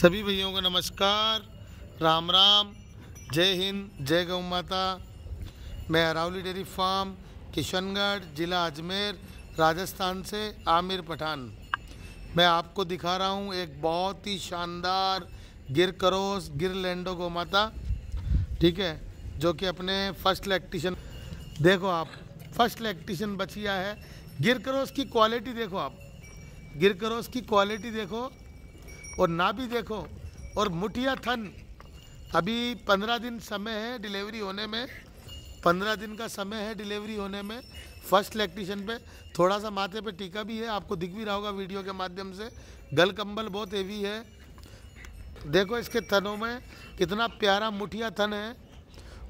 सभी भैयों को नमस्कार राम राम जय हिंद जय गौ माता मैं अरावली डेयरी फार्म किशनगढ़ ज़िला अजमेर राजस्थान से आमिर पठान मैं आपको दिखा रहा हूँ एक बहुत ही शानदार गिर करोस गिर लैंडो गौ माता ठीक है जो कि अपने फर्स्ट लैक्टिशन देखो आप फर्स्ट लैक्टिशन बचिया है गिर करोस की क्वालिटी देखो आप गिर करोस की क्वालिटी देखो और ना भी देखो और मुठिया थन अभी पंद्रह दिन समय है डिलीवरी होने में पंद्रह दिन का समय है डिलीवरी होने में फर्स्ट इलेक्ट्रीशियन पे थोड़ा सा माथे पे टीका भी है आपको दिख भी रहा होगा वीडियो के माध्यम से गल कंबल बहुत हेवी है देखो इसके थनों में कितना प्यारा मुठिया थन है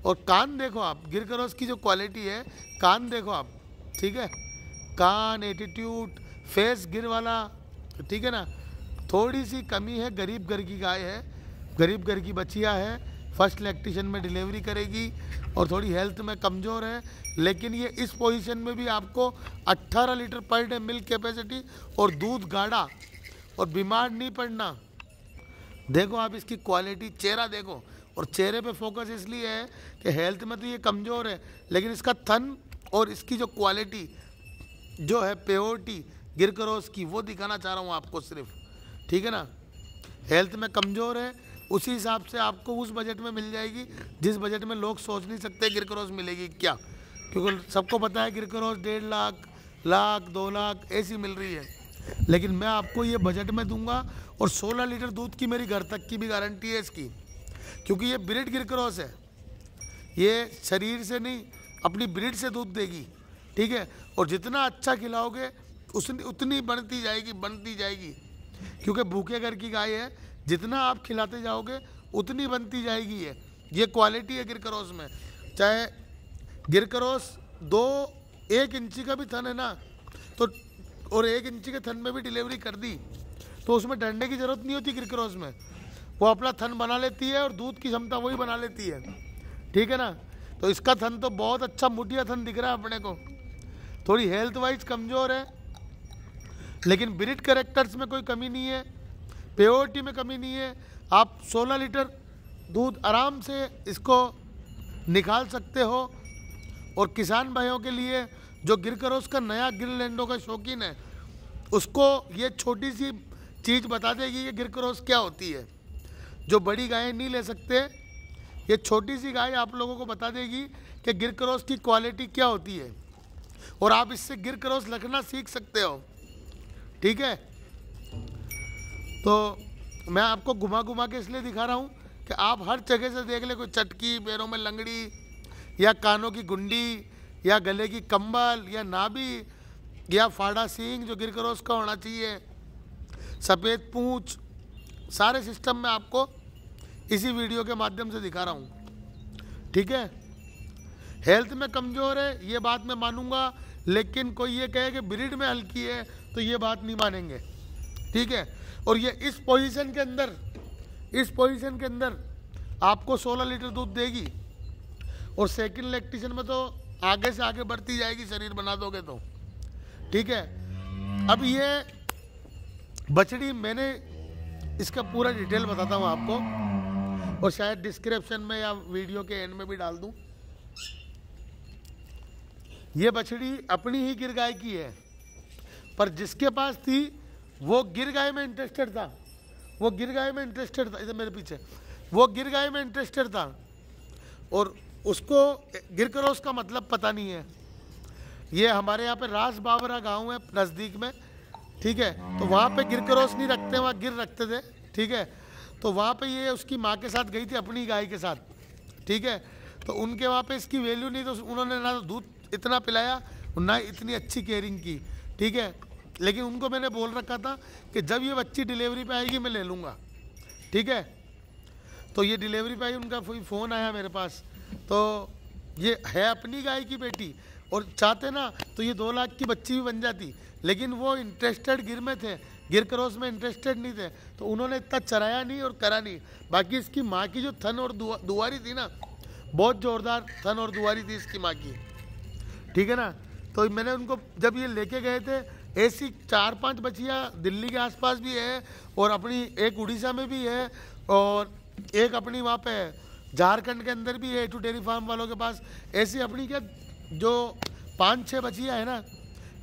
और कान देखो आप गिर करो की जो क्वालिटी है कान देखो आप ठीक है कान एटीट्यूड फेस गिर वाला ठीक है ना थोड़ी सी कमी है गरीब घर की गाय है गरीब घर की बच्चियाँ है फर्स्ट लैक्टेशन में डिलीवरी करेगी और थोड़ी हेल्थ में कमज़ोर है लेकिन ये इस पोजीशन में भी आपको 18 litre per day milk capacity और दूध गाढ़ा और बीमार नहीं पड़ना देखो आप इसकी क्वालिटी चेहरा देखो और चेहरे पे फोकस इसलिए है कि हेल्थ में तो ये कमज़ोर है लेकिन इसका थन और इसकी जो क्वालिटी जो है प्योरिटी गिरकरोस की वो दिखाना चाह रहा हूँ आपको सिर्फ़ ठीक है ना हेल्थ में कमज़ोर है उसी हिसाब से आपको उस बजट में मिल जाएगी जिस बजट में लोग सोच नहीं सकते गिरकरोज मिलेगी क्या क्योंकि सबको पता है गिरकरोज डेढ़ लाख लाख दो लाख ऐसी मिल रही है लेकिन मैं आपको ये बजट में दूंगा और 16 लीटर दूध की मेरी घर तक की भी गारंटी है इसकी क्योंकि ये ब्रिड गिरकरोस है ये शरीर से नहीं अपनी ब्रिड से दूध देगी ठीक है और जितना अच्छा खिलाओगे उस उतनी बढ़ती जाएगी बनती जाएगी क्योंकि भूखे घर की गाय है जितना आप खिलाते जाओगे उतनी बनती जाएगी है ये क्वालिटी है गिर करोस में चाहे गिर करोस दो एक इंची का भी थन है ना तो और एक इंची के थन में भी डिलीवरी कर दी तो उसमें डंडे की ज़रूरत नहीं होती क्रिकरोज में वो अपना थन बना लेती है और दूध की क्षमता वही बना लेती है ठीक है ना तो इसका थन तो बहुत अच्छा मुठिया थन दिख रहा है अपने को थोड़ी हेल्थ वाइज कमज़ोर है लेकिन ब्रिड करेक्टर्स में कोई कमी नहीं है प्योरिटी में कमी नहीं है आप 16 लीटर दूध आराम से इसको निकाल सकते हो और किसान भाइयों के लिए जो गिर करोस का नया गिर लैंडो का शौकीन है उसको ये छोटी सी चीज़ बता देगी कि गिर करोस क्या होती है जो बड़ी गायें नहीं ले सकते ये छोटी सी गाय आप लोगों को बता देगी कि गिर करोस की क्वालिटी क्या होती है और आप इससे गिर करोस रखना सीख सकते हो ठीक है तो मैं आपको घुमा घुमा के इसलिए दिखा रहा हूँ कि आप हर जगह से देख ले कोई चटकी पैरों में लंगड़ी या कानों की गुंडी या गले की कंबल या नाभी या फाड़ा सींग जो गिर करो उसका होना चाहिए सफ़ेद पूँछ सारे सिस्टम में आपको इसी वीडियो के माध्यम से दिखा रहा हूँ ठीक है हेल्थ में कमज़ोर है ये बात मैं मानूंगा लेकिन कोई ये कहे कि ब्रिड में हल्की है तो ये बात नहीं मानेंगे ठीक है और ये इस पोजीशन के अंदर इस पोजीशन के अंदर आपको 16 लीटर दूध देगी और सेकंड लेक्टिशन में तो आगे से आगे बढ़ती जाएगी शरीर बना दोगे तो ठीक है अब ये बछड़ी मैंने इसका पूरा डिटेल बताता हूँ आपको और शायद डिस्क्रिप्शन में या वीडियो के एंड में भी डाल दूँ ये बछड़ी अपनी ही गिर गाय की है पर जिसके पास थी वो गिर गाय में इंटरेस्टेड था वो गिर गाय में इंटरेस्टेड था इधर मेरे पीछे वो गिर गाय में इंटरेस्टेड था और उसको गिर करो का मतलब पता नहीं है ये हमारे यहाँ पे रास बाबरा गांव है नज़दीक में ठीक है तो वहाँ पे गिर करोस नहीं रखते वहाँ गिर रखते थे ठीक है तो वहाँ पे ये उसकी माँ के साथ गई थी अपनी गाय के साथ ठीक है तो उनके वहाँ पे इसकी वैल्यू नहीं तो उन्होंने ना तो दूध इतना पिलाया ना इतनी अच्छी केयरिंग की ठीक है लेकिन उनको मैंने बोल रखा था कि जब ये बच्ची डिलीवरी पे आएगी मैं ले लूँगा ठीक है तो ये डिलीवरी पे आई उनका फ़ोन आया मेरे पास तो ये है अपनी गाय की बेटी और चाहते ना तो ये दो लाख की बच्ची भी बन जाती लेकिन वो इंटरेस्टेड गिर में थे गिर करोस में इंटरेस्टेड नहीं थे तो उन्होंने इतना चराया नहीं और करा नहीं बाकी इसकी माँ की जो थन और दुआरी थी ना बहुत ज़ोरदार थन और दुआरी थी इसकी माँ की ठीक है ना तो मैंने उनको जब ये लेके गए थे ऐसी चार पांच बच्चियाँ दिल्ली के आसपास भी है और अपनी एक उड़ीसा में भी है और एक अपनी वहाँ पे झारखंड के अंदर भी है टू डेरी फार्म वालों के पास ऐसी अपनी क्या जो पाँच छः बचिया है ना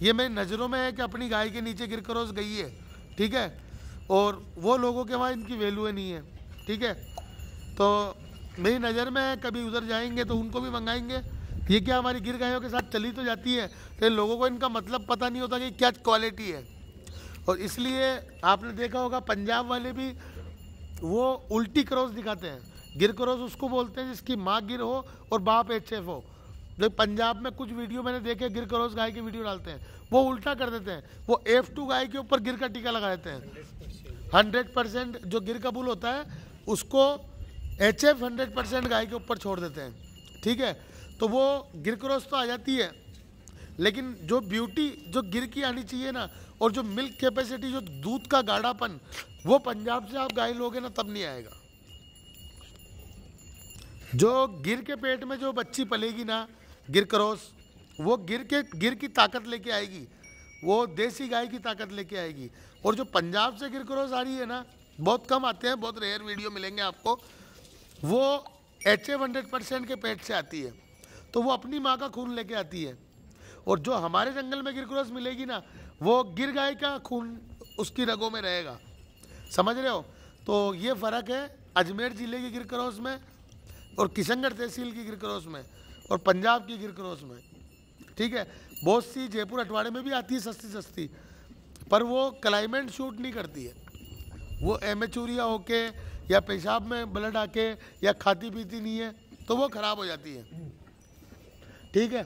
ये मेरी नज़रों में है कि अपनी गाय के नीचे गिर करोस गई है ठीक है और वो लोगों के वहाँ इनकी वैल्यू नहीं है ठीक है तो मेरी नज़र में है कभी उधर जाएंगे तो उनको भी मंगाएंगे ये क्या हमारी गिर गायों के साथ चली तो जाती है तो लोगों को इनका मतलब पता नहीं होता कि क्या क्वालिटी है और इसलिए आपने देखा होगा पंजाब वाले भी वो उल्टी क्रॉस दिखाते हैं गिर क्रॉस उसको बोलते हैं जिसकी माँ गिर हो और बाप एच एफ हो जो पंजाब में कुछ वीडियो मैंने देखे गिर क्रॉस गाय की वीडियो डालते हैं वो उल्टा कर देते हैं वो एफ टू गाय के ऊपर गिर का टीका लगा देते हैं हंड्रेड परसेंट जो गिर का बुल होता है उसको एच एफ हंड्रेड परसेंट गाय के ऊपर छोड़ देते हैं ठीक है तो वो गिर क्रॉस तो आ जाती है लेकिन जो ब्यूटी जो गिर की आनी चाहिए ना और जो मिल्क कैपेसिटी जो दूध का गाढ़ापन वो पंजाब से आप गाय लोगे ना तब नहीं आएगा जो गिर के पेट में जो बच्ची पलेगी ना गिर क्रॉस वो गिर के गिर की ताकत लेके आएगी वो देसी गाय की ताकत लेके आएगी और जो पंजाब से गिर क्रॉस आ रही है ना बहुत कम आते हैं बहुत रेयर वीडियो मिलेंगे आपको वो एच ए हंड्रेड परसेंट के पेट से आती है तो वो अपनी माँ का खून लेके आती है और जो हमारे जंगल में गिरक्रॉस मिलेगी ना वो गिर गाय का खून उसकी रगों में रहेगा समझ रहे हो तो ये फ़र्क है अजमेर ज़िले की गिरक्रॉस में और किशनगढ़ तहसील की गिरक्रॉस में और पंजाब की गिरक्रॉस में ठीक है बहुत सी जयपुर अटवाड़े में भी आती है सस्ती सस्ती पर वो क्लाइमेट शूट नहीं करती है वो एमेचूरिया होके या पेशाब में ब्लड आके या खाती पीती नहीं है तो वो ख़राब हो जाती है ठीक है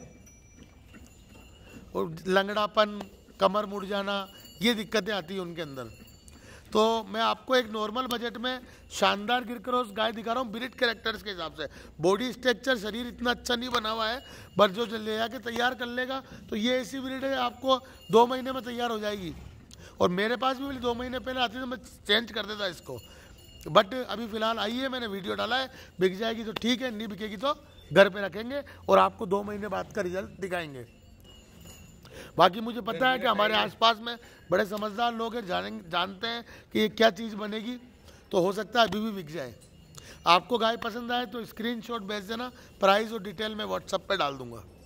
और लंगड़ापन कमर मुड़ जाना ये दिक्कतें आती हैं उनके अंदर तो मैं आपको एक नॉर्मल बजट में शानदार गिरक्रॉस गाय दिखा रहा हूँ ब्रिड कैरेक्टर्स के हिसाब से बॉडी स्ट्रक्चर शरीर इतना अच्छा नहीं बना हुआ है बट जो ले जाके तैयार कर लेगा तो ये ऐसी ब्रिड है आपको दो महीने में तैयार हो जाएगी और मेरे पास भी दो महीने पहले आती थी तो मैं चेंज कर देता इसको बट अभी फ़िलहाल आई है मैंने वीडियो डाला है बिक जाएगी तो ठीक है नहीं बिकेगी तो घर पे रखेंगे और आपको दो महीने बाद का रिजल्ट दिखाएंगे बाकी मुझे पता है कि हमारे आसपास में बड़े समझदार लोग हैं जानते हैं कि ये क्या चीज़ बनेगी तो हो सकता है अभी भी बिक जाए आपको गाय पसंद आए तो स्क्रीनशॉट भेज देना प्राइस और डिटेल मैं व्हाट्सएप पे डाल दूंगा